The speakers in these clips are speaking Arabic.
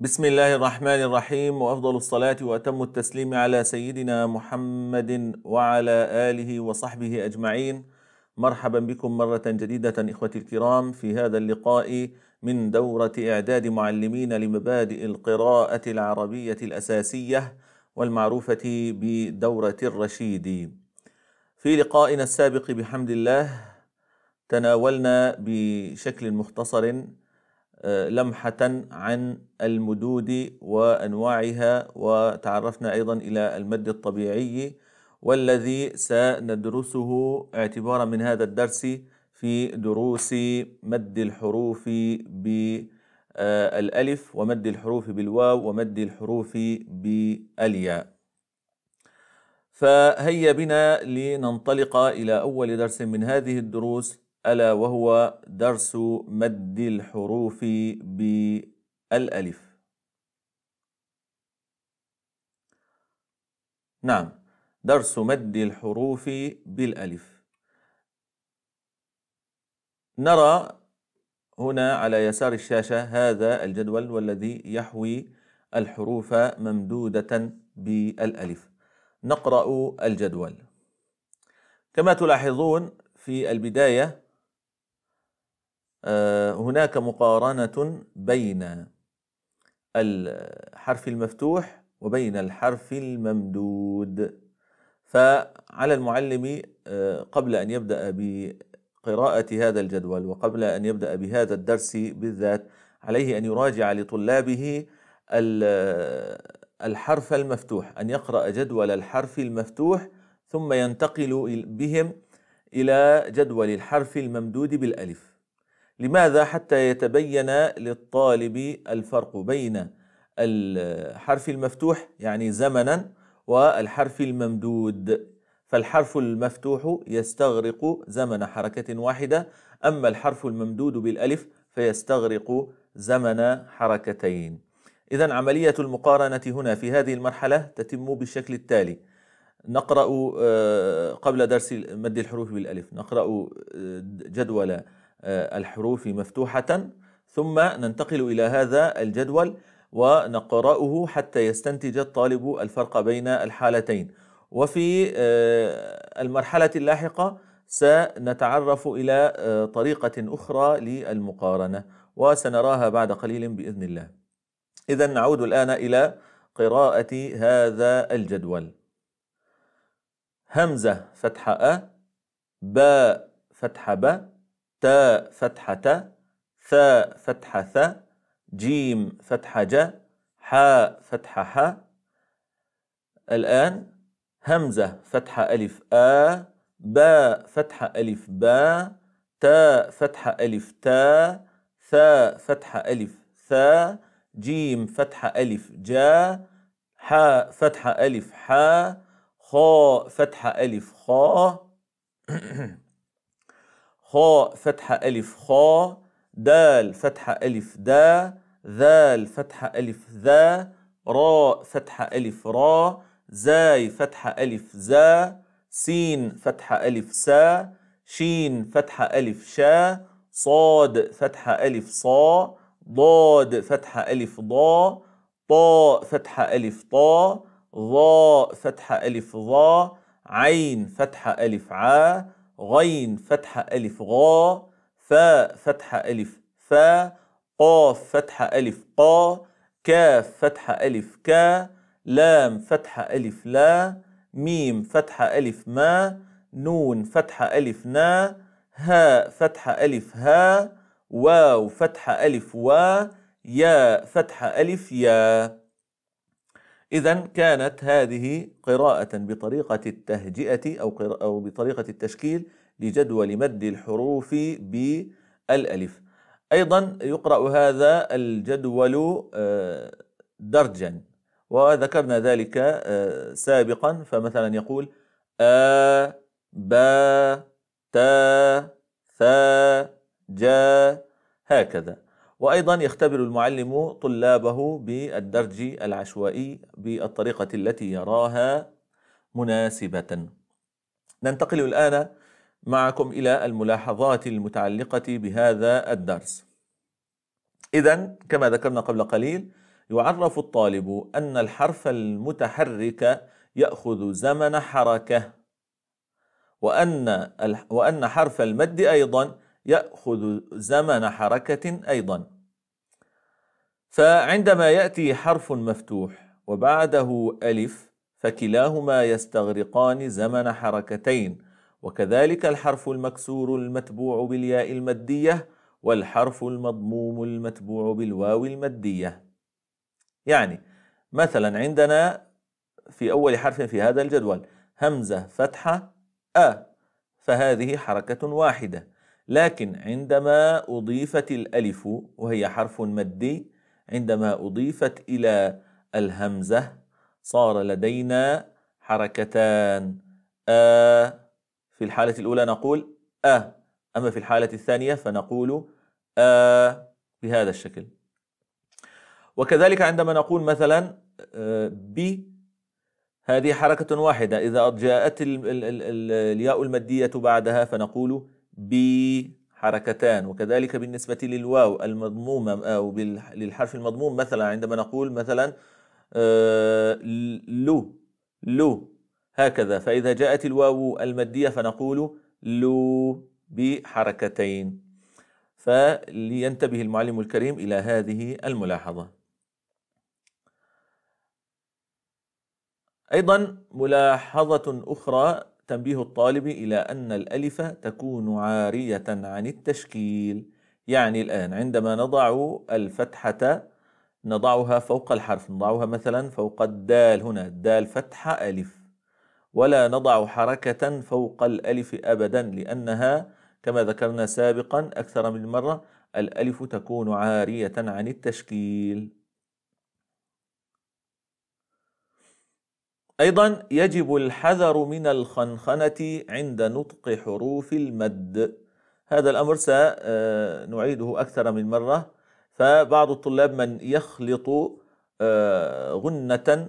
بسم الله الرحمن الرحيم وافضل الصلاه واتم التسليم على سيدنا محمد وعلى اله وصحبه اجمعين مرحبا بكم مره جديده اخوتي الكرام في هذا اللقاء من دوره اعداد معلمين لمبادئ القراءه العربيه الاساسيه والمعروفه بدوره الرشيد في لقائنا السابق بحمد الله تناولنا بشكل مختصر آه، لمحة عن المدود وأنواعها وتعرفنا أيضا إلى المد الطبيعي والذي سندرسه اعتبارا من هذا الدرس في دروس مد الحروف بالألف آه، ومد الحروف بالواو ومد الحروف بالياء فهيا بنا لننطلق إلى أول درس من هذه الدروس ألا وهو درس مد الحروف بالألف نعم درس مد الحروف بالألف نرى هنا على يسار الشاشة هذا الجدول والذي يحوي الحروف ممدودة بالألف نقرأ الجدول كما تلاحظون في البداية آه، هناك مقارنة بين الحرف المفتوح وبين الحرف الممدود فعلى المعلم آه، قبل أن يبدأ بقراءة هذا الجدول وقبل أن يبدأ بهذا الدرس بالذات عليه أن يراجع لطلابه آه، الحرف المفتوح أن يقرأ جدول الحرف المفتوح ثم ينتقل بهم إلى جدول الحرف الممدود بالألف لماذا حتى يتبين للطالب الفرق بين الحرف المفتوح يعني زمنا والحرف الممدود فالحرف المفتوح يستغرق زمن حركة واحدة أما الحرف الممدود بالألف فيستغرق زمن حركتين إذا عملية المقارنة هنا في هذه المرحلة تتم بالشكل التالي نقرأ آه، قبل درس مد الحروف بالألف نقرأ آه، جدول آه، الحروف مفتوحة ثم ننتقل إلى هذا الجدول ونقرأه حتى يستنتج الطالب الفرق بين الحالتين وفي آه، المرحلة اللاحقة سنتعرف إلى آه، طريقة أخرى للمقارنة وسنراها بعد قليل بإذن الله إذا نعود الآن إلى قراءة هذا الجدول همزة فتحة أ باء فتحة ب تا فتحة تا ثا فتحة ثا جيم فتحة جا حاء فتحة حا الآن همزة فتحة ألف آ باء فتحة ألف با تاء فتحة ألف تا ثاء فتحة ألف ثا جيم فتحة ألف جا حاء فتحة ألف حا خاء فتحة ألف خا خاء فتحة ألف خاء دال فتحة ألف دا ذال فتحة ألف ذا راء فتحة ألف را زاي فتحة ألف زا سين فتحة ألف سا شين فتحة ألف شا صاد فتحة ألف صا ضاد فتحة ألف ضا طاء فتحة ألف طا ظاء فتحة ألف ظا عين فتحة ألف عا غين فتحة ألف غا فاء فتحة ألف فا قاف فتحة ألف قا كاف فتحة ألف كا لام فتحة ألف لا ميم فتحة ألف ما نون فتحة ألف نا هاء فتحة ألف ها واو فتحة ألف وا ياء فتحة ألف يا إذا كانت هذه قراءة بطريقة التهجئة أو أو بطريقة التشكيل لجدول مد الحروف بالألف. أيضا يقرأ هذا الجدول آه، درجا وذكرنا ذلك آه، سابقا فمثلا يقول أ ب ت ثا جا هكذا وأيضا يختبر المعلم طلابه بالدرج العشوائي بالطريقة التي يراها مناسبة ننتقل الآن معكم إلى الملاحظات المتعلقة بهذا الدرس إذا كما ذكرنا قبل قليل يعرف الطالب أن الحرف المتحرك يأخذ زمن حركة وأن وأن حرف المد أيضا يأخذ زمن حركة أيضا فعندما يأتي حرف مفتوح وبعده ألف فكلاهما يستغرقان زمن حركتين وكذلك الحرف المكسور المتبوع بالياء المدية والحرف المضموم المتبوع بالواو المدية يعني مثلا عندنا في أول حرف في هذا الجدول همزة فتحة أ فهذه حركة واحدة لكن عندما أضيفت الألف وهي حرف مدي عندما أضيفت إلى الهمزة صار لدينا حركتان أ في الحالة الأولى نقول أ أما في الحالة الثانية فنقول أ بهذا الشكل وكذلك عندما نقول مثلا ب هذه حركة واحدة إذا جاءت الياء المدية بعدها فنقول بحركتان وكذلك بالنسبة للواو المضمومة أو آه، للحرف المضموم مثلا عندما نقول مثلا لو آه، لو هكذا فإذا جاءت الواو المادية فنقول لو بحركتين فلينتبه المعلم الكريم إلى هذه الملاحظة أيضا ملاحظة أخرى تنبيه الطالب إلى أن الألف تكون عارية عن التشكيل يعني الآن عندما نضع الفتحة نضعها فوق الحرف نضعها مثلا فوق الدال هنا الدال فتحة ألف ولا نضع حركة فوق الألف أبدا لأنها كما ذكرنا سابقا أكثر من مرة الألف تكون عارية عن التشكيل أيضا يجب الحذر من الخنخنة عند نطق حروف المد هذا الأمر سنعيده آه، أكثر من مرة فبعض الطلاب من يخلط آه، غنة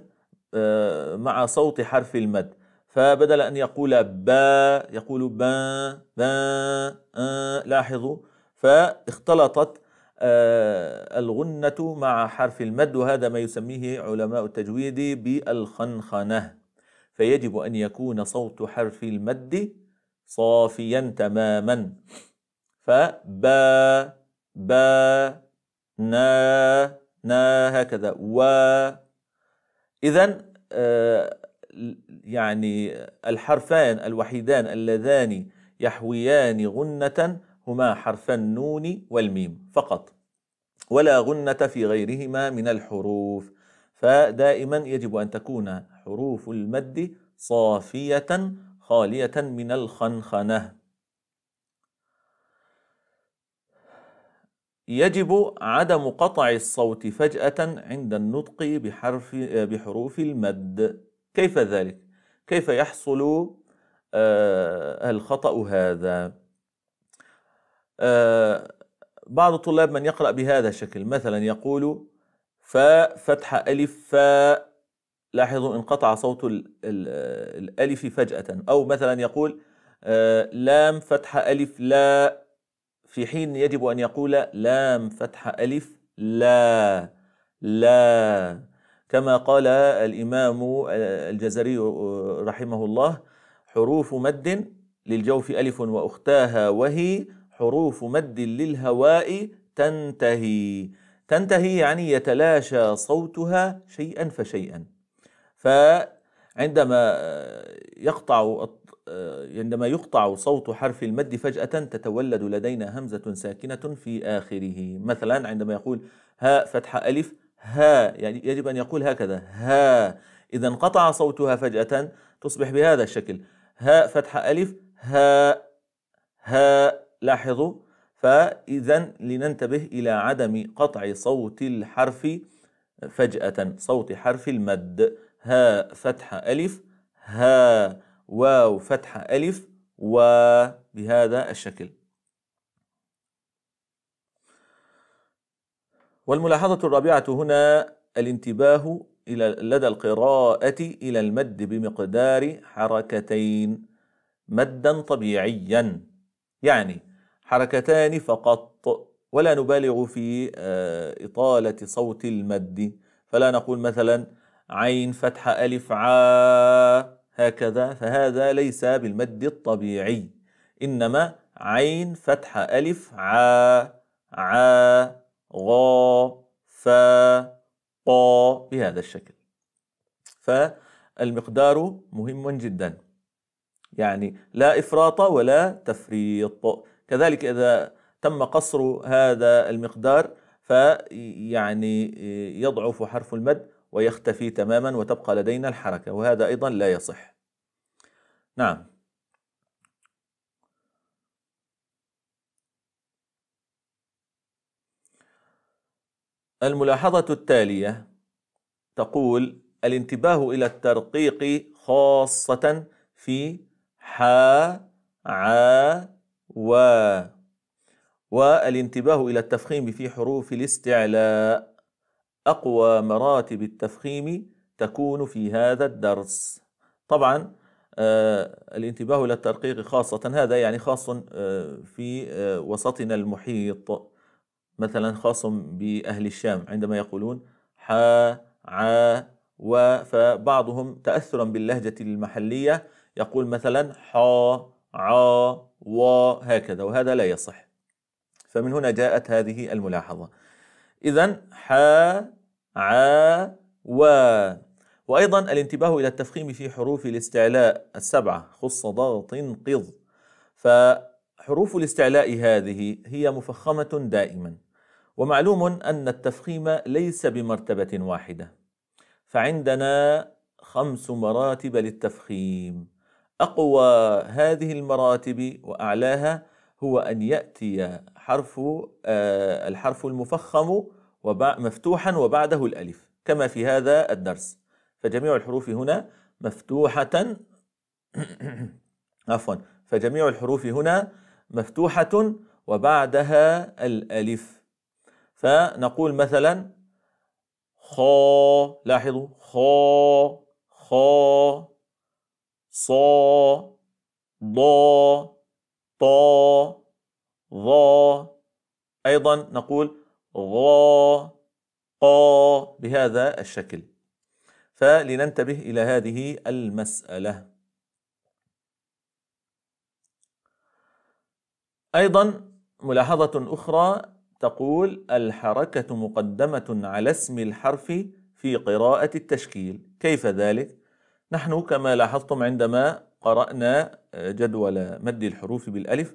آه، مع صوت حرف المد فبدل أن يقول با يقول با با آه لاحظوا فاختلطت آه، الغنة مع حرف المد وهذا ما يسميه علماء التجويد بالخنخنة فيجب أن يكون صوت حرف المد صافيا تماما فبا با نا نا هكذا و إذا آه، يعني الحرفان الوحيدان اللذان يحويان غنة هما حرف النون والميم فقط ولا غنة في غيرهما من الحروف فدائما يجب أن تكون حروف المد صافية خالية من الخنخنة يجب عدم قطع الصوت فجأة عند النطق بحرف بحروف المد كيف ذلك؟ كيف يحصل آه، الخطأ هذا؟ آه، بعض الطلاب من يقرأ بهذا الشكل مثلا يقول فا فتحة ألف فاء لاحظوا انقطع صوت الألف فجأة أو مثلا يقول آه، لام فتحة ألف لا في حين يجب أن يقول لام فتحة ألف لا لا كما قال الإمام آه، الجزري رحمه الله حروف مد للجوف ألف وأختاها وهي حروف مد للهواء تنتهي تنتهي يعني يتلاشى صوتها شيئا فشيئا فعندما آه، يقطع آه، عندما يقطع صوت حرف المد فجأة تتولد لدينا همزة ساكنة في آخره مثلا عندما يقول ها فتح ألف ها يعني يجب أن يقول هكذا ها إذا انقطع صوتها فجأة تصبح بهذا الشكل ها فتح ألف ها ها لاحظوا فإذا لننتبه إلى عدم قطع صوت الحرف فجأة صوت حرف المد ها فتح ألف ها واو فتح ألف وبهذا الشكل والملاحظة الرابعة هنا الانتباه إلى لدى القراءة إلى المد بمقدار حركتين مدا طبيعيا يعني حركتان فقط ولا نبالغ في آه، إطالة صوت المد فلا نقول مثلا عين فتح ألف عا هكذا فهذا ليس بالمد الطبيعي إنما عين فتح ألف عا عا غا فا قا بهذا الشكل فالمقدار مهم جدا يعني لا إفراط ولا تفريط كذلك إذا تم قصر هذا المقدار فيعني يضعف حرف المد ويختفي تماما وتبقى لدينا الحركة وهذا أيضا لا يصح نعم الملاحظة التالية تقول الانتباه إلى الترقيق خاصة في حا و والانتباه إلى التفخيم في حروف الاستعلاء أقوى مراتب التفخيم تكون في هذا الدرس طبعا آه الانتباه إلى الترقيق خاصة هذا يعني خاص آه في آه وسطنا المحيط مثلا خاص بأهل الشام عندما يقولون حا عا و فبعضهم تأثرا باللهجة المحلية يقول مثلا حا ع و هكذا وهذا لا يصح فمن هنا جاءت هذه الملاحظة إذا ح ع و وأيضا الانتباه إلى التفخيم في حروف الاستعلاء السبعة خص ضغط قض فحروف الاستعلاء هذه هي مفخمة دائما ومعلوم أن التفخيم ليس بمرتبة واحدة فعندنا خمس مراتب للتفخيم أقوى هذه المراتب وأعلاها هو أن يأتي حرف آه، الحرف المفخم مفتوحا وبعده الألف كما في هذا الدرس فجميع الحروف هنا مفتوحة عفوا فجميع الحروف هنا مفتوحة وبعدها الألف فنقول مثلا خا لاحظوا خا خا ص ض ط ظ أيضا نقول غ قا بهذا الشكل فلننتبه إلى هذه المسألة أيضا ملاحظة أخرى تقول الحركة مقدمة على اسم الحرف في قراءة التشكيل كيف ذلك؟ نحن كما لاحظتم عندما قرأنا آه، جدول مد الحروف بالألف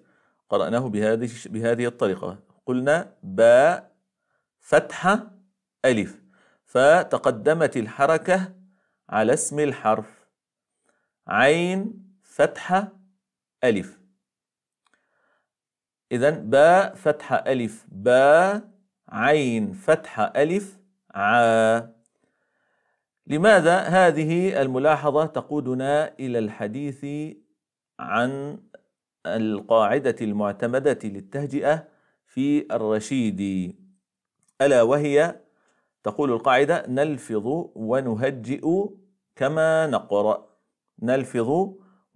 قرأناه بهذه بهذه الطريقة قلنا باء فتحة ألف فتقدمت الحركة على اسم الحرف عين فتحة ألف إذا باء فتحة ألف باء عين فتحة ألف عا لماذا هذه الملاحظة تقودنا إلى الحديث عن القاعدة المعتمدة للتهجئة في الرشيد ألا وهي تقول القاعدة نلفظ ونهجئ كما نقرأ نلفظ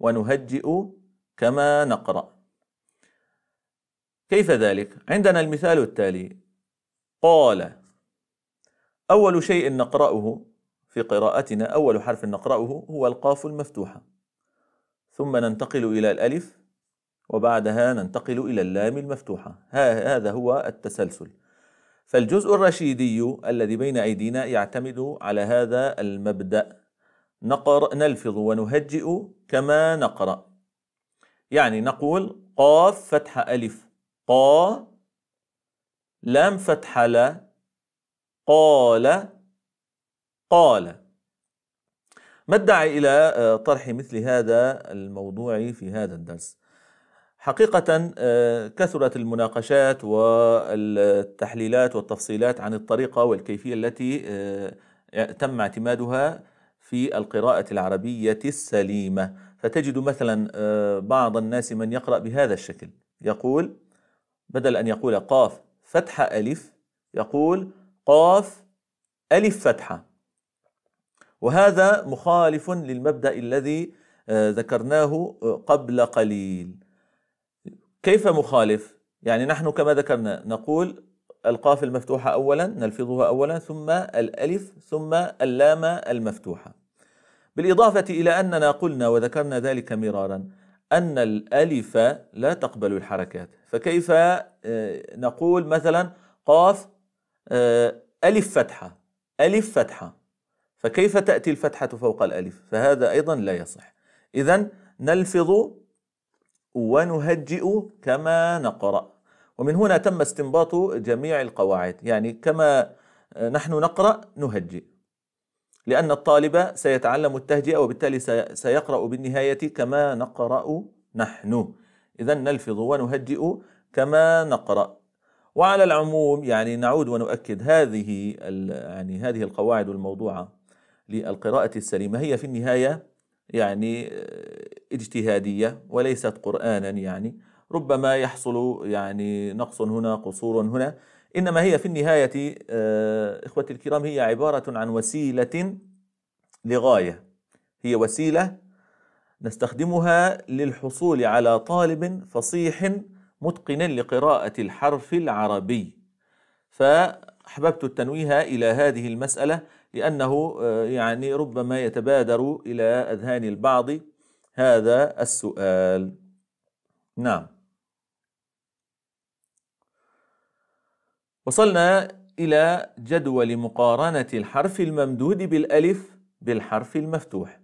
ونهجئ كما نقرأ كيف ذلك؟ عندنا المثال التالي قال أول شيء نقرأه في قراءتنا أول حرف نقرأه هو القاف المفتوحة ثم ننتقل إلى الألف وبعدها ننتقل إلى اللام المفتوحة هذا هو التسلسل فالجزء الرشيدي الذي بين أيدينا يعتمد على هذا المبدأ نقر نلفظ ونهجئ كما نقرأ يعني نقول قاف فتح ألف قا لام فتح لا قال قال ما الداعي إلى آه، طرح مثل هذا الموضوع في هذا الدرس حقيقة آه، كثرت المناقشات والتحليلات والتفصيلات عن الطريقة والكيفية التي آه، تم اعتمادها في القراءة العربية السليمة فتجد مثلا بعض الناس من يقرأ بهذا الشكل يقول بدل أن يقول قاف فتحة ألف يقول قاف ألف فتحة وهذا مخالف للمبدا الذي آه، ذكرناه آه، قبل قليل كيف مخالف يعني نحن كما ذكرنا نقول القاف المفتوحه اولا نلفظها اولا ثم الالف ثم اللام المفتوحه بالاضافه الى اننا قلنا وذكرنا ذلك مرارا ان الالف لا تقبل الحركات فكيف آه، نقول مثلا قاف ألف فتحة ألف فتحة فكيف تأتي الفتحة فوق الألف فهذا أيضا لا يصح إذا نلفظ ونهجئ كما نقرأ ومن هنا تم استنباط جميع القواعد يعني كما نحن نقرأ نهجئ لأن الطالب سيتعلم التهجئة وبالتالي سيقرأ بالنهاية كما نقرأ نحن إذا نلفظ ونهجئ كما نقرأ وعلى العموم يعني نعود ونؤكد هذه يعني هذه القواعد الموضوعة للقراءة السليمة هي في النهاية يعني آه، اجتهادية وليست قرآنا يعني ربما يحصل يعني نقص هنا قصور هنا إنما هي في النهاية آه، إخوتي الكرام هي عبارة عن وسيلة لغاية هي وسيلة نستخدمها للحصول على طالب فصيح متقن لقراءة الحرف العربي فأحببت التنويه إلى هذه المسألة لأنه آه، يعني ربما يتبادر إلى أذهان البعض هذا السؤال نعم وصلنا إلى جدول مقارنة الحرف الممدود بالألف بالحرف المفتوح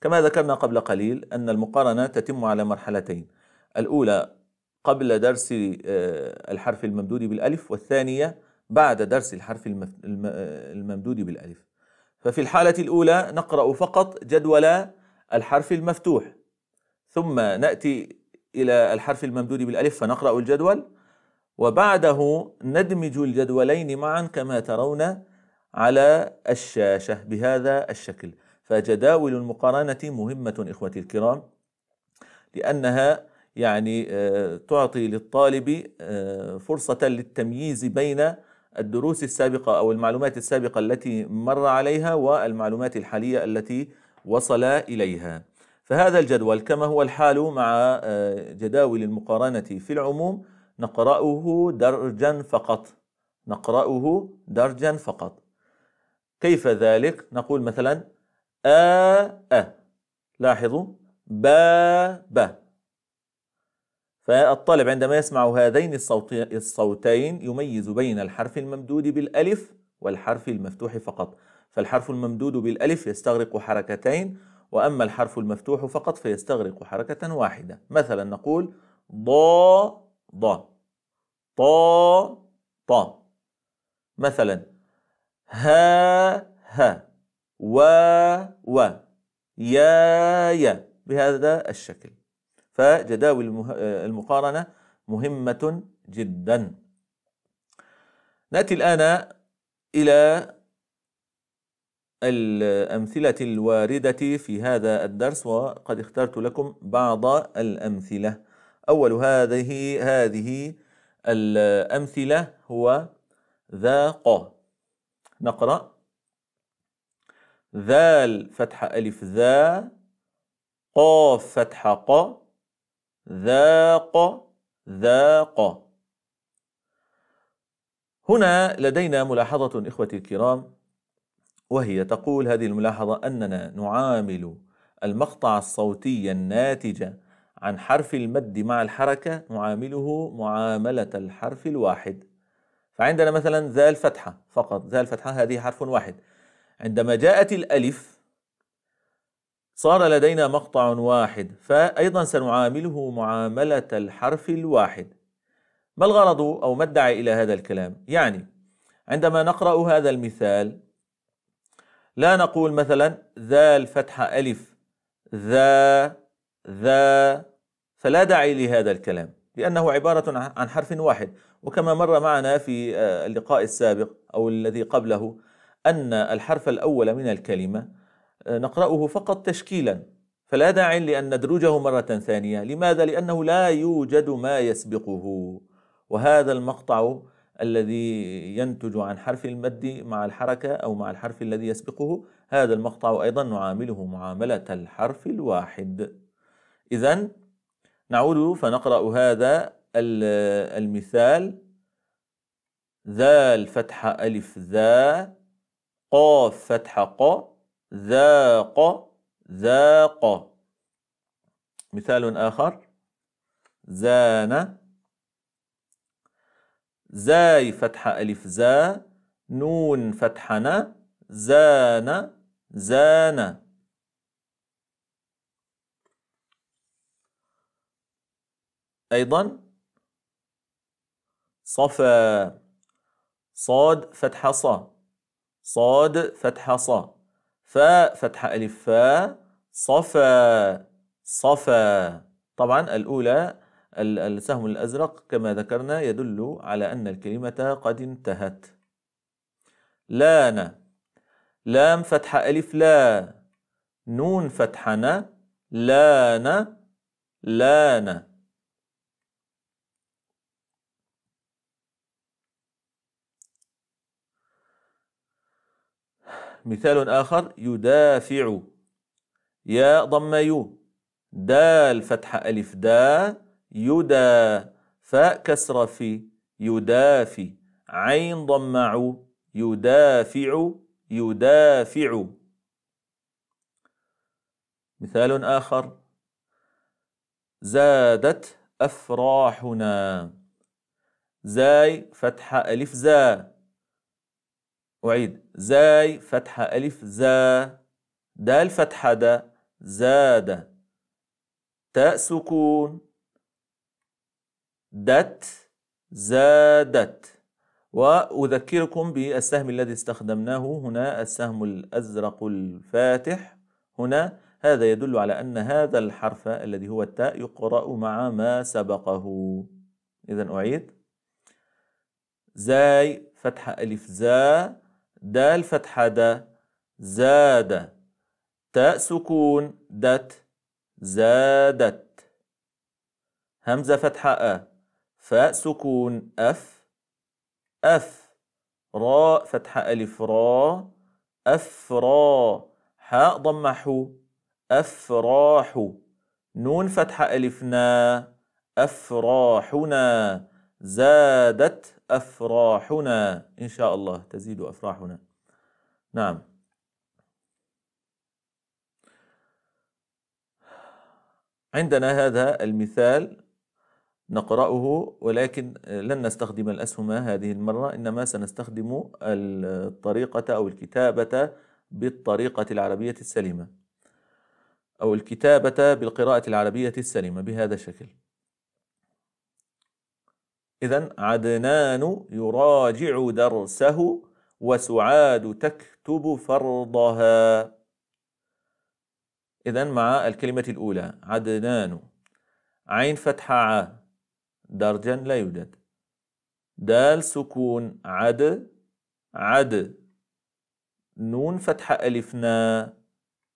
كما ذكرنا قبل قليل أن المقارنة تتم على مرحلتين الأولى قبل درس آه، الحرف الممدود بالألف والثانية بعد درس الحرف الممدود بالالف ففي الحالة الأولى نقرأ فقط جدول الحرف المفتوح ثم نأتي إلى الحرف الممدود بالألف فنقرأ الجدول وبعده ندمج الجدولين معا كما ترون على الشاشة بهذا الشكل فجداول المقارنة مهمة إخوتي الكرام لأنها يعني آه، تعطي للطالب آه، فرصة للتمييز بين الدروس السابقة أو المعلومات السابقة التي مر عليها والمعلومات الحالية التي وصل إليها فهذا الجدول كما هو الحال مع آه، جداول المقارنة في العموم نقرأه درجا فقط نقرأه درجا فقط كيف ذلك؟ نقول مثلا آ أ لاحظوا با با فالطالب عندما يسمع هذين الصوتين يميز بين الحرف الممدود بالألف والحرف المفتوح فقط فالحرف الممدود بالألف يستغرق حركتين وأما الحرف المفتوح فقط فيستغرق حركة واحدة مثلا نقول ضا ضا طا ط مثلا ها ها و و يا يا بهذا الشكل فجداول آه، المقارنة مهمة جدا نأتي الآن إلى الأمثلة الواردة في هذا الدرس وقد اخترت لكم بعض الأمثلة أول هذه هذه الأمثلة هو ذاق نقرأ ذال فتح ألف ذا قاف فتح ق ذاق ذاق هنا لدينا ملاحظة إخوتي الكرام وهي تقول هذه الملاحظة أننا نعامل المقطع الصوتي الناتج عن حرف المد مع الحركة نعامله معاملة الحرف الواحد فعندنا مثلا ذا الفتحة فقط ذا الفتحة هذه حرف واحد عندما جاءت الألف صار لدينا مقطع واحد فأيضا سنعامله معاملة الحرف الواحد ما الغرض أو ما الداعي إلى هذا الكلام؟ يعني عندما نقرأ هذا المثال لا نقول مثلا ذا الفتحة ألف ذا ذا فلا داعي لهذا الكلام لأنه عبارة عن حرف واحد وكما مر معنا في آه، اللقاء السابق أو الذي قبله أن الحرف الأول من الكلمة نقرأه فقط تشكيلا فلا داع لأن ندرجه مرة ثانية لماذا؟ لأنه لا يوجد ما يسبقه وهذا المقطع الذي ينتج عن حرف المد مع الحركة أو مع الحرف الذي يسبقه هذا المقطع أيضا نعامله معاملة الحرف الواحد إذا نعود فنقرأ هذا المثال ذا الفتحة ألف ذا قاف فتح ق ذاق ذاق مثال آخر زان زاي فتح ألف زا نون فتحنا نا زان زان أيضا صفا صاد فتح ص صاد فتح ص فاء فتحة ألف فا صفا صفا طبعا الأولى السهم الأزرق كما ذكرنا يدل على أن الكلمة قد انتهت لان لام فتحة ألف لا نون فتحنا لان لان مثال آخر يدافع يا ضم يو دال فتح ألف دا يدا فاء كسرة في يدافي عين ضم عو يدافع يدافع مثال آخر زادت أفراحنا زاي فتح ألف زا أعيد زاي فتحة ألف زا دال فتحة دا زاد تاء سكون دت زادت وأذكركم بالسهم الذي استخدمناه هنا السهم الأزرق الفاتح هنا هذا يدل على أن هذا الحرف الذي هو التاء يقرأ مع ما سبقه إذا أعيد زاي فتحة ألف زا دال فتحة د زاد تاء سكون دت زادت همزة فتحة أ فاء سكون أف أف راء فتحة ألف راء أفرا حاء ضمة حو أفراح نون فتحة ألف نا أفراحنا زادت أفراحنا إن شاء الله تزيد أفراحنا نعم عندنا هذا المثال نقرأه ولكن لن نستخدم الأسهم هذه المرة إنما سنستخدم الطريقة أو الكتابة بالطريقة العربية السليمة أو الكتابة بالقراءة العربية السليمة بهذا الشكل إذا عدنان يراجع درسه وسعاد تكتب فرضها إذا مع الكلمة الأولى عدنان عين فتحة ع درجا لا يوجد دال سكون عد عد نون فتحة ألفنا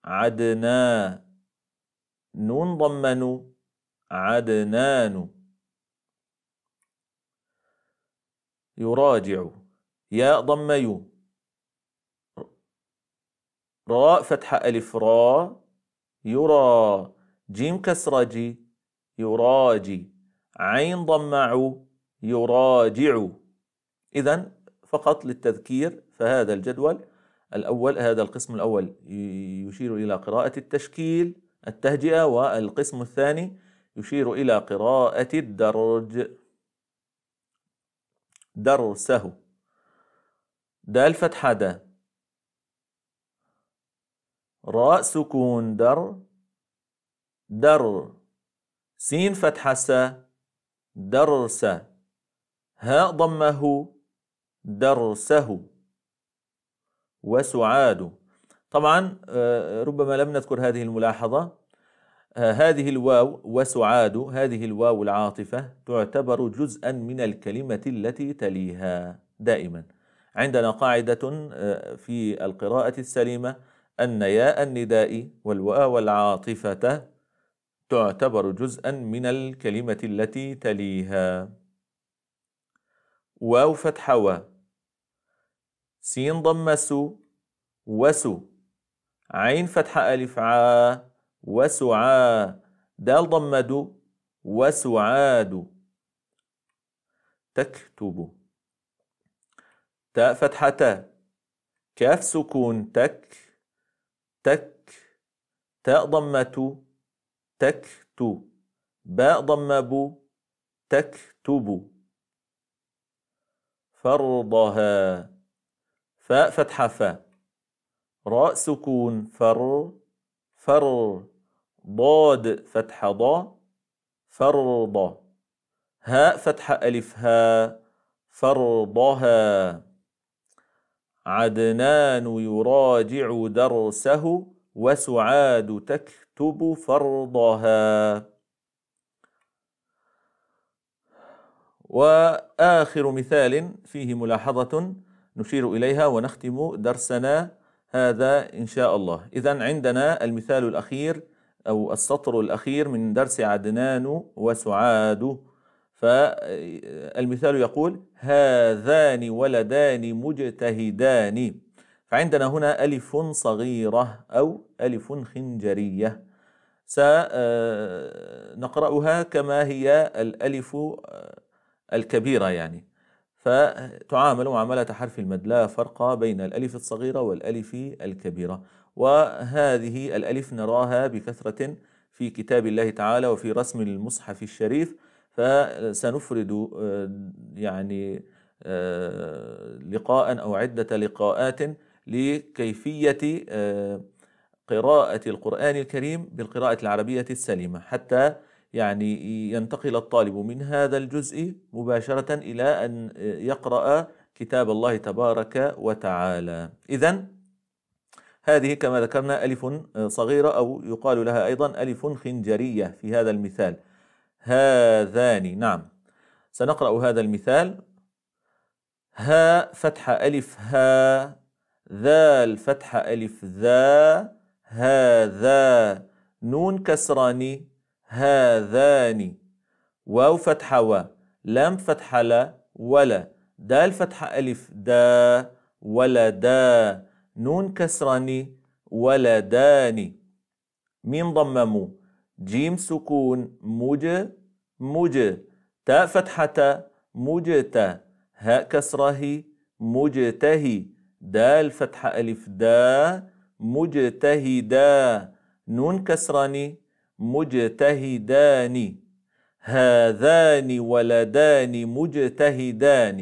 عدنا نون ضمن عدنان يراجع ياء ضم يو راء فتحة ألف راء يرى جيم كسر جي يراجي عين ضم عو يراجع إذا فقط للتذكير فهذا الجدول الأول هذا القسم الأول يشير إلى قراءة التشكيل التهجئة والقسم الثاني يشير إلى قراءة الدرج درسه دال فتحة د راء سكون در در سين فتحة س درس هاء ضمه درسه وسعاد طبعا آه، ربما لم نذكر هذه الملاحظة آه، هذه الواو وسعاد هذه الواو العاطفة تعتبر جزءا من الكلمة التي تليها دائما عندنا قاعدة آه، في القراءة السليمة أن ياء النداء والواو العاطفة تعتبر جزءا من الكلمة التي تليها واو فتح و سين ضم سو وسو عين فتح ألف عا وسعاء دال ضمد وسعاد تكتب تاء فتحة كاف سكون تك تك تاء ضمة تكتو باء ضمب تكتب فرضها فاء فتحة فاء راء سكون فر فر ضاد فتح ضا فرضا هاء فتح ألف هاء فرضها عدنان يراجع درسه وسعاد تكتب فرضها وآخر مثال فيه ملاحظة نشير إليها ونختم درسنا هذا إن شاء الله إذا عندنا المثال الأخير أو السطر الأخير من درس عدنان وسعاد فالمثال يقول هذان ولدان مجتهدان فعندنا هنا ألف صغيرة أو ألف خنجرية سنقرأها آه، كما هي الألف آه، الكبيرة يعني فتعامل معاملة حرف المد لا فرق بين الألف الصغيرة والألف الكبيرة وهذه الألف نراها بكثرة في كتاب الله تعالى وفي رسم المصحف الشريف فسنفرد آه، يعني آه، لقاء أو عدة لقاءات لكيفية آه، قراءة القرآن الكريم بالقراءة العربية السليمة حتى يعني ينتقل الطالب من هذا الجزء مباشرة إلى أن يقرأ كتاب الله تبارك وتعالى إذا هذه كما ذكرنا ألف صغيرة أو يقال لها أيضا ألف خنجرية في هذا المثال هذان نعم سنقرأ هذا المثال ها فتح ألف ها ذال فتح ألف ذا هذا نون كسراني هذان واو فتحة و لام فتحة لا ولا دال فتحة ألف دا ولدا نون كسراني داني ميم ضممو جيم سكون مج مج تاء فتحة مجت هاء كسره مجتهي دال فتحة ألف دا مجتهدا نون كسراني مجتهدان هذان ولدان مجتهدان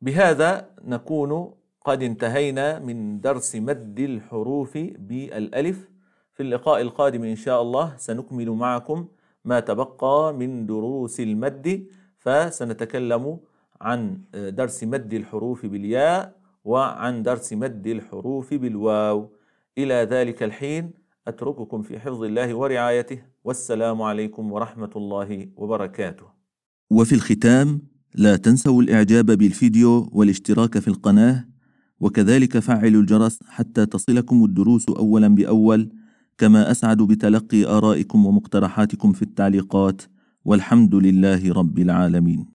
بهذا نكون قد انتهينا من درس مد الحروف بالالف في اللقاء القادم ان شاء الله سنكمل معكم ما تبقى من دروس المد فسنتكلم عن درس مد الحروف بالياء وعن درس مد الحروف بالواو إلى ذلك الحين أترككم في حفظ الله ورعايته والسلام عليكم ورحمة الله وبركاته. وفي الختام لا تنسوا الإعجاب بالفيديو والاشتراك في القناة وكذلك فعلوا الجرس حتى تصلكم الدروس أولا بأول كما أسعد بتلقي آرائكم ومقترحاتكم في التعليقات والحمد لله رب العالمين.